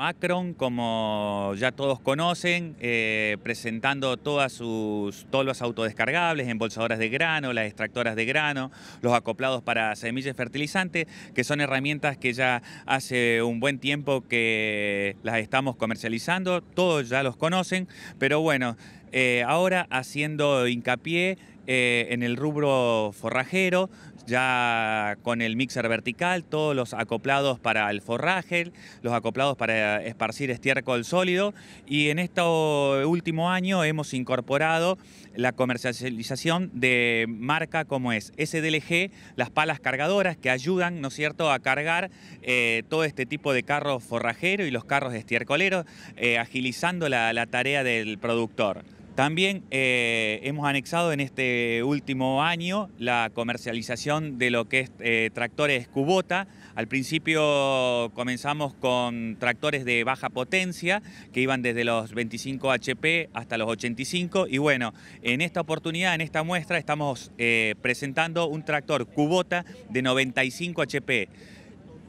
Macron, como ya todos conocen, eh, presentando todas sus tolvas autodescargables, embolsadoras de grano, las extractoras de grano, los acoplados para semillas fertilizantes, que son herramientas que ya hace un buen tiempo que las estamos comercializando, todos ya los conocen, pero bueno, eh, ahora haciendo hincapié eh, en el rubro forrajero, ya con el mixer vertical, todos los acoplados para el forraje, los acoplados para esparcir estiércol sólido y en este último año hemos incorporado la comercialización de marca como es SDLG, las palas cargadoras que ayudan, ¿no es cierto?, a cargar eh, todo este tipo de carros forrajero y los carros de estiércolero, agilizando la tarea del productor. También eh, hemos anexado en este último año la comercialización de lo que es eh, tractores cubota. Al principio comenzamos con tractores de baja potencia que iban desde los 25 HP hasta los 85 y bueno, en esta oportunidad, en esta muestra, estamos eh, presentando un tractor cubota de 95 HP.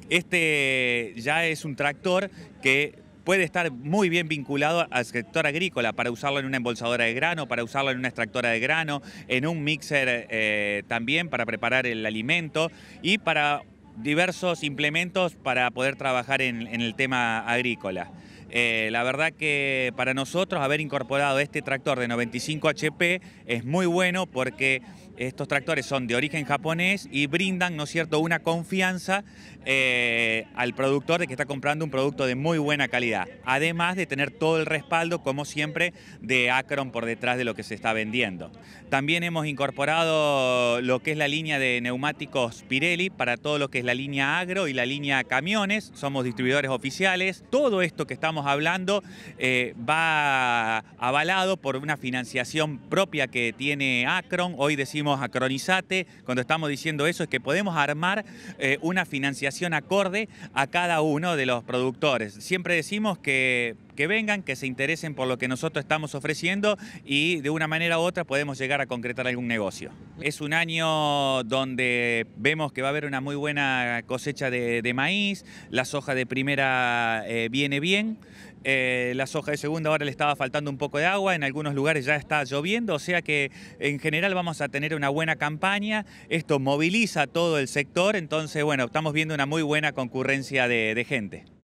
Este ya es un tractor que puede estar muy bien vinculado al sector agrícola para usarlo en una embolsadora de grano, para usarlo en una extractora de grano, en un mixer eh, también para preparar el alimento y para diversos implementos para poder trabajar en el tema agrícola. Eh, la verdad que para nosotros haber incorporado este tractor de 95 HP es muy bueno porque estos tractores son de origen japonés y brindan, ¿no es cierto?, una confianza eh, al productor de que está comprando un producto de muy buena calidad, además de tener todo el respaldo, como siempre, de Acron por detrás de lo que se está vendiendo. También hemos incorporado lo que es la línea de neumáticos Pirelli para todo lo que es la línea agro y la línea camiones, somos distribuidores oficiales, todo esto que estamos hablando eh, va avalado por una financiación propia que tiene Acron. Hoy decimos acronizate. Cuando estamos diciendo eso es que podemos armar eh, una financiación acorde a cada uno de los productores. Siempre decimos que que vengan, que se interesen por lo que nosotros estamos ofreciendo y de una manera u otra podemos llegar a concretar algún negocio. Es un año donde vemos que va a haber una muy buena cosecha de, maíz, la soja de primera eh, viene bien. Eh, la soja de segunda ahora le estaba faltando un poco de agua, en algunos lugares ya está lloviendo, o sea que en general vamos a tener una buena campaña, esto moviliza todo el sector, entonces bueno, estamos viendo una muy buena concurrencia de gente.